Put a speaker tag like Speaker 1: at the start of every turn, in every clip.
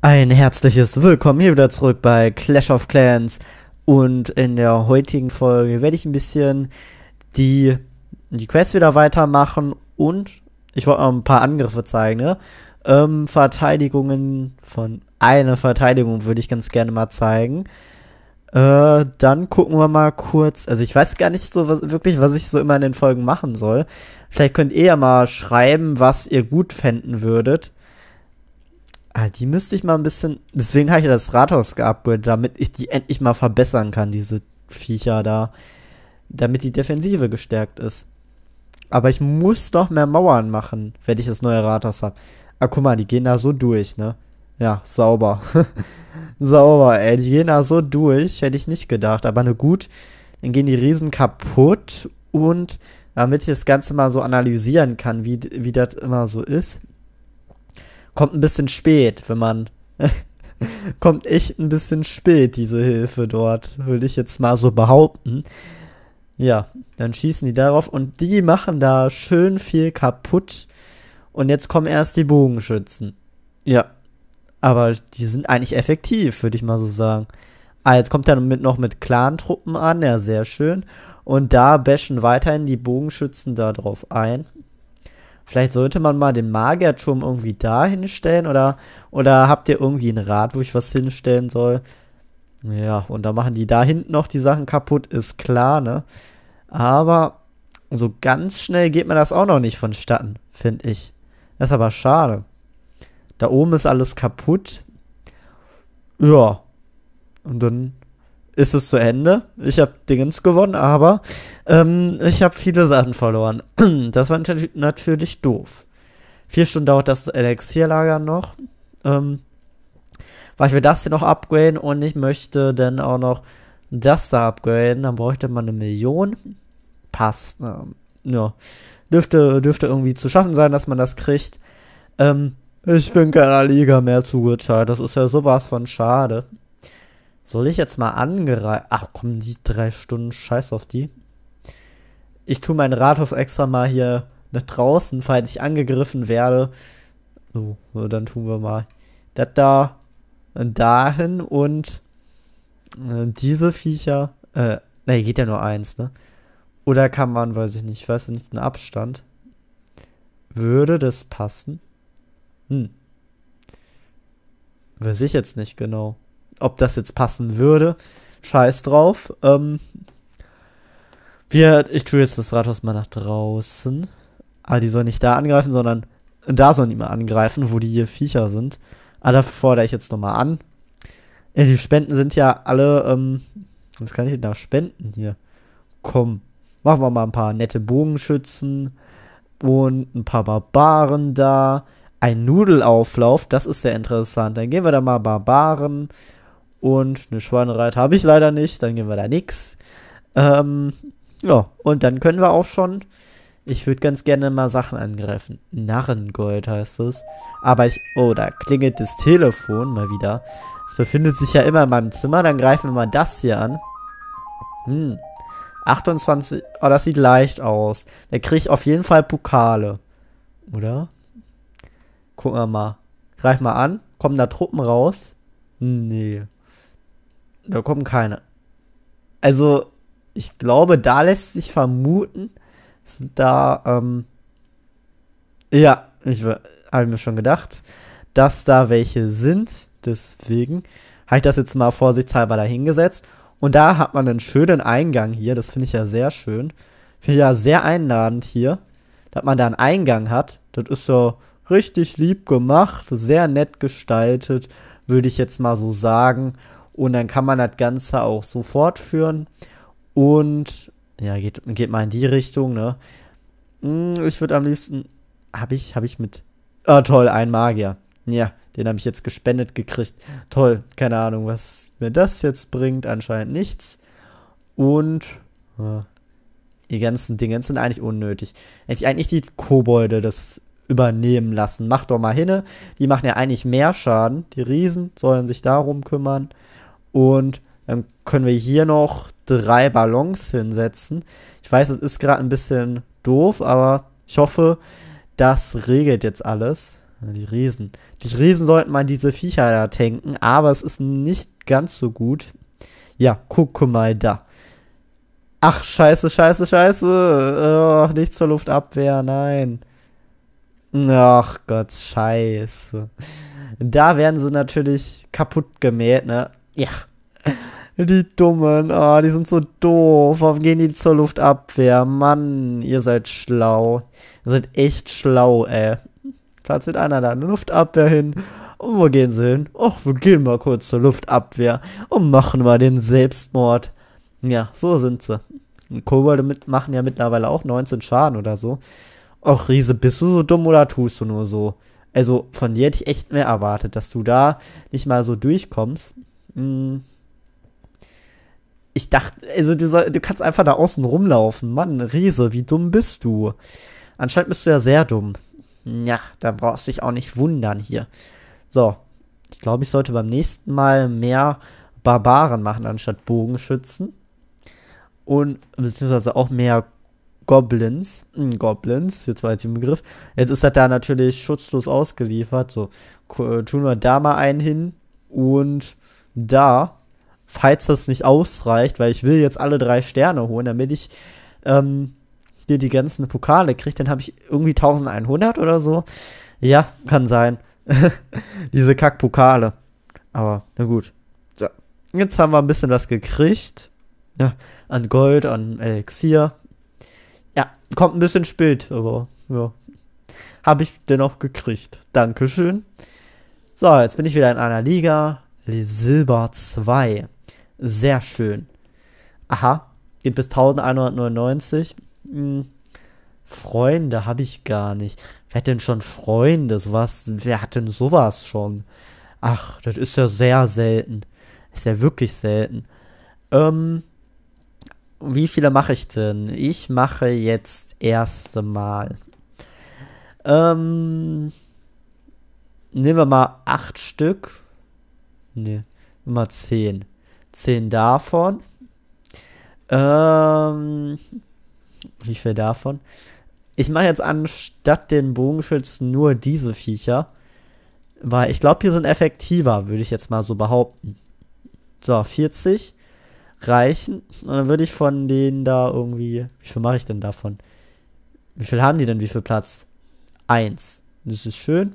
Speaker 1: Ein herzliches Willkommen hier wieder zurück bei Clash of Clans. Und in der heutigen Folge werde ich ein bisschen die, die Quest wieder weitermachen und ich wollte mal ein paar Angriffe zeigen, ne? Ähm, Verteidigungen von einer Verteidigung würde ich ganz gerne mal zeigen. Äh, dann gucken wir mal kurz. Also ich weiß gar nicht so was, wirklich, was ich so immer in den Folgen machen soll. Vielleicht könnt ihr ja mal schreiben, was ihr gut fänden würdet Ah, die müsste ich mal ein bisschen. Deswegen habe ich ja das Rathaus geupgradet, damit ich die endlich mal verbessern kann, diese Viecher da. Damit die Defensive gestärkt ist. Aber ich muss doch mehr Mauern machen, wenn ich das neue Rathaus habe. Ah, guck mal, die gehen da so durch, ne? Ja, sauber. sauber, ey. Die gehen da so durch, hätte ich nicht gedacht. Aber ne, gut. Dann gehen die Riesen kaputt. Und damit ich das Ganze mal so analysieren kann, wie, wie das immer so ist, kommt ein bisschen spät, wenn man. kommt echt ein bisschen spät, diese Hilfe dort, würde ich jetzt mal so behaupten. Ja, dann schießen die darauf und die machen da schön viel kaputt. Und jetzt kommen erst die Bogenschützen. Ja. Aber die sind eigentlich effektiv, würde ich mal so sagen. Ah, jetzt kommt er mit, noch mit Clan-Truppen an, ja, sehr schön. Und da bashen weiterhin die Bogenschützen da drauf ein. Vielleicht sollte man mal den Magierturm irgendwie da hinstellen oder, oder habt ihr irgendwie einen Rat, wo ich was hinstellen soll? Ja, und da machen die da hinten noch die Sachen kaputt, ist klar, ne? Aber so ganz schnell geht mir das auch noch nicht vonstatten, finde ich. Das ist aber schade. Da oben ist alles kaputt. Ja. Und dann ist es zu Ende. Ich habe Dingens gewonnen, aber ähm, ich habe viele Sachen verloren. Das war natürlich doof. Vier Stunden dauert das Elixierlager noch. Ähm, weil ich will das hier noch upgraden und ich möchte dann auch noch das da upgraden. Dann bräuchte man eine Million. Passt. Ähm, ja. Dürfte, dürfte irgendwie zu schaffen sein, dass man das kriegt. Ähm, ich bin keiner Liga mehr zugeteilt. Das ist ja sowas von schade. Soll ich jetzt mal angereist? Ach komm, die drei Stunden, scheiß auf die. Ich tue meinen Rathof extra mal hier nach draußen, falls ich angegriffen werde. So, so dann tun wir mal das da und dahin und äh, diese Viecher. Äh, ne, geht ja nur eins, ne? Oder kann man, weiß ich nicht, ich weiß nicht, einen Abstand. Würde das passen? Hm. Weiß ich jetzt nicht genau ob das jetzt passen würde. Scheiß drauf. Ähm, wir, ich tue jetzt das Rathaus mal nach draußen. Aber ah, die sollen nicht da angreifen, sondern da sollen die mal angreifen, wo die hier Viecher sind. Aber ah, dafür fordere ich jetzt nochmal an. Ja, die Spenden sind ja alle, ähm, was kann ich denn da spenden hier? Komm, machen wir mal ein paar nette Bogenschützen und ein paar Barbaren da. Ein Nudelauflauf, das ist sehr interessant. Dann gehen wir da mal Barbaren. Und eine Schweinereite habe ich leider nicht, dann gehen wir da nix. Ähm, ja, und dann können wir auch schon. Ich würde ganz gerne mal Sachen angreifen. Narrengold heißt es. Aber ich. Oh, da klingelt das Telefon mal wieder. Es befindet sich ja immer in meinem Zimmer. Dann greifen wir mal das hier an. Hm. 28. Oh, das sieht leicht aus. Da kriege ich auf jeden Fall Pokale. Oder? Gucken wir mal. Greif mal an. Kommen da Truppen raus? Nee. Da kommen keine. Also, ich glaube, da lässt sich vermuten, da, ähm, ja, ich habe mir schon gedacht, dass da welche sind. Deswegen habe ich das jetzt mal vorsichtshalber dahingesetzt. Und da hat man einen schönen Eingang hier. Das finde ich ja sehr schön. Finde ich ja sehr einladend hier, dass man da einen Eingang hat. Das ist so richtig lieb gemacht, sehr nett gestaltet, würde ich jetzt mal so sagen. Und dann kann man das Ganze auch so fortführen. Und ja, geht, geht mal in die Richtung, ne? Hm, ich würde am liebsten. Habe ich, hab ich mit. Ah, toll, ein Magier. Ja, den habe ich jetzt gespendet gekriegt. Toll, keine Ahnung, was mir das jetzt bringt. Anscheinend nichts. Und. Ja, die ganzen Dinge sind eigentlich unnötig. Hätte ich eigentlich die Kobolde das übernehmen lassen. Macht doch mal hinne. Die machen ja eigentlich mehr Schaden. Die Riesen sollen sich darum kümmern. Und dann können wir hier noch drei Ballons hinsetzen. Ich weiß, es ist gerade ein bisschen doof, aber ich hoffe, das regelt jetzt alles. Die Riesen. Die Riesen sollten mal diese Viecher da tanken, aber es ist nicht ganz so gut. Ja, guck mal da. Ach, scheiße, scheiße, scheiße. Oh, nicht zur Luftabwehr, nein. Ach Gott, scheiße. Da werden sie natürlich kaputt gemäht, ne? Ja. Die Dummen, oh, die sind so doof. Warum gehen die zur Luftabwehr? Mann, ihr seid schlau. Ihr seid echt schlau, ey. Platziert einer da eine Luftabwehr hin. Und wo gehen sie hin? Och, wir gehen mal kurz zur Luftabwehr und machen mal den Selbstmord. Ja, so sind sie. Kobolde mit machen ja mittlerweile auch 19 Schaden oder so. Och, Riese, bist du so dumm oder tust du nur so? Also, von dir hätte ich echt mehr erwartet, dass du da nicht mal so durchkommst. Mm. ich dachte, also du, soll, du, kannst einfach da außen rumlaufen. Mann, Riese, wie dumm bist du? Anscheinend bist du ja sehr dumm. Ja, da brauchst du dich auch nicht wundern hier. So, ich glaube, ich sollte beim nächsten Mal mehr Barbaren machen anstatt Bogenschützen. Und beziehungsweise auch mehr Goblins. Hm, Goblins, jetzt weiß ich den Begriff. Jetzt ist das da natürlich schutzlos ausgeliefert. So, äh, tun wir da mal einen hin und da, falls das nicht ausreicht, weil ich will jetzt alle drei Sterne holen, damit ich ähm, hier die ganzen Pokale kriege, dann habe ich irgendwie 1100 oder so. Ja, kann sein. Diese Kackpokale. Aber, na gut. So. Jetzt haben wir ein bisschen was gekriegt. Ja, an Gold, an Elixier. Ja, kommt ein bisschen spät, aber ja. Habe ich dennoch gekriegt. Dankeschön. So, jetzt bin ich wieder in einer Liga. Silber 2. Sehr schön. Aha, geht bis 1199. Hm. Freunde habe ich gar nicht. Wer hat denn schon Freunde? Was? Wer hat denn sowas schon? Ach, das ist ja sehr selten. Ist ja wirklich selten. Ähm, wie viele mache ich denn? Ich mache jetzt erste Mal. Ähm, nehmen wir mal acht Stück. Ne, Immer 10. 10 davon. Ähm. Wie viel davon? Ich mache jetzt anstatt den Bogenschützen nur diese Viecher. Weil ich glaube, die sind effektiver, würde ich jetzt mal so behaupten. So, 40 reichen. Und dann würde ich von denen da irgendwie. Wie viel mache ich denn davon? Wie viel haben die denn? Wie viel Platz? 1. Das ist schön.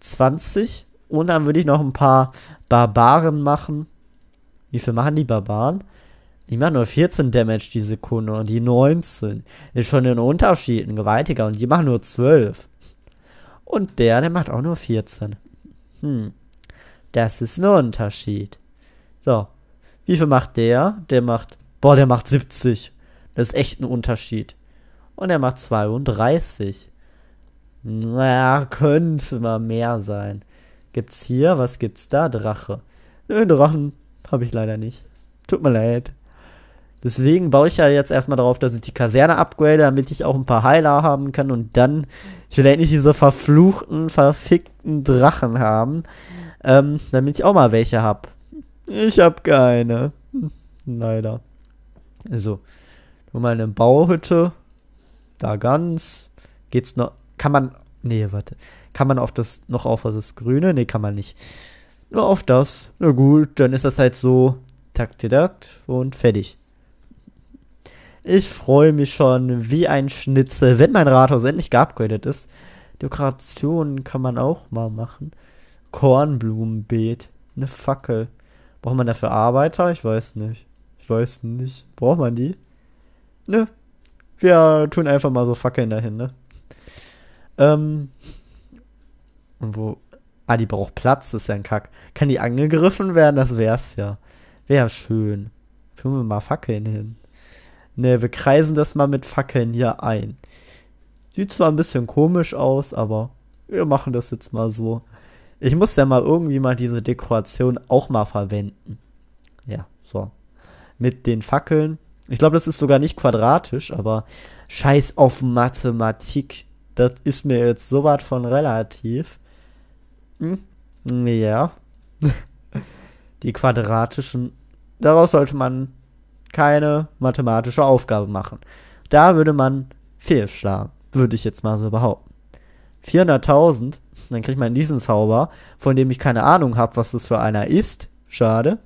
Speaker 1: 20. Und dann würde ich noch ein paar Barbaren machen. Wie viel machen die Barbaren? Die machen nur 14 Damage die Sekunde und die 19. Ist schon ein Unterschied, ein gewaltiger. Und die machen nur 12. Und der, der macht auch nur 14. Hm. Das ist ein Unterschied. So. Wie viel macht der? Der macht. Boah, der macht 70. Das ist echt ein Unterschied. Und er macht 32. Naja, könnte mal mehr sein gibt's hier? Was gibt's da? Drache. Nö, Drachen habe ich leider nicht. Tut mir leid. Deswegen baue ich ja jetzt erstmal darauf, dass ich die Kaserne upgrade, damit ich auch ein paar Heiler haben kann und dann, ich will endlich diese verfluchten, verfickten Drachen haben, ähm, damit ich auch mal welche habe. Ich habe keine. Leider. So. Nur mal eine Bauhütte. Da ganz. Geht's noch. Kann man. Nee, warte. Kann man auf das noch auf das Grüne? Ne, kann man nicht. Nur auf das. Na gut, dann ist das halt so. Tak, tak und fertig. Ich freue mich schon wie ein Schnitzel, wenn mein Rathaus endlich geupgradet ist. Dekorationen kann man auch mal machen. Kornblumenbeet. Eine Fackel. Braucht man dafür Arbeiter? Ich weiß nicht. Ich weiß nicht. Braucht man die? Ne. Wir tun einfach mal so Fackeln dahin, ne? Ähm, und wo. Ah, die braucht Platz, das ist ja ein Kack. Kann die angegriffen werden? Das wär's ja. Wär schön. Führen wir mal Fackeln hin. Ne, wir kreisen das mal mit Fackeln hier ein. Sieht zwar ein bisschen komisch aus, aber wir machen das jetzt mal so. Ich muss ja mal irgendwie mal diese Dekoration auch mal verwenden. Ja, so. Mit den Fackeln. Ich glaube, das ist sogar nicht quadratisch, aber scheiß auf Mathematik. Das ist mir jetzt so weit von relativ. Hm? Ja. Die quadratischen. Daraus sollte man keine mathematische Aufgabe machen. Da würde man fehlschlagen, würde ich jetzt mal so behaupten. 400.000, dann kriegt man diesen Zauber, von dem ich keine Ahnung habe, was das für einer ist. Schade.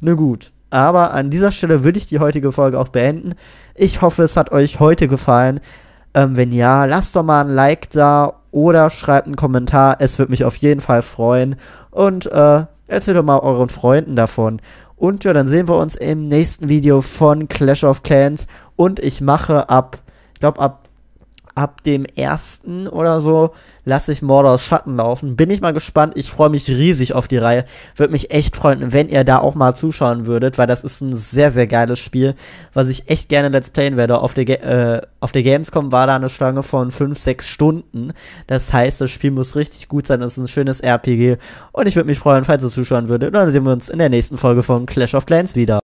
Speaker 1: Na gut, aber an dieser Stelle würde ich die heutige Folge auch beenden. Ich hoffe, es hat euch heute gefallen. Ähm, wenn ja, lasst doch mal ein Like da oder schreibt einen Kommentar. Es würde mich auf jeden Fall freuen. Und äh, erzählt doch mal euren Freunden davon. Und ja, dann sehen wir uns im nächsten Video von Clash of Clans. Und ich mache ab, ich glaube ab ab dem ersten oder so lasse ich Mordors Schatten laufen. Bin ich mal gespannt. Ich freue mich riesig auf die Reihe. Würde mich echt freuen, wenn ihr da auch mal zuschauen würdet, weil das ist ein sehr, sehr geiles Spiel, was ich echt gerne Let's Playen werde. Auf der, äh, auf der Gamescom war da eine Schlange von 5, 6 Stunden. Das heißt, das Spiel muss richtig gut sein. Es ist ein schönes RPG. Und ich würde mich freuen, falls ihr zuschauen würdet. Und dann sehen wir uns in der nächsten Folge von Clash of Clans wieder.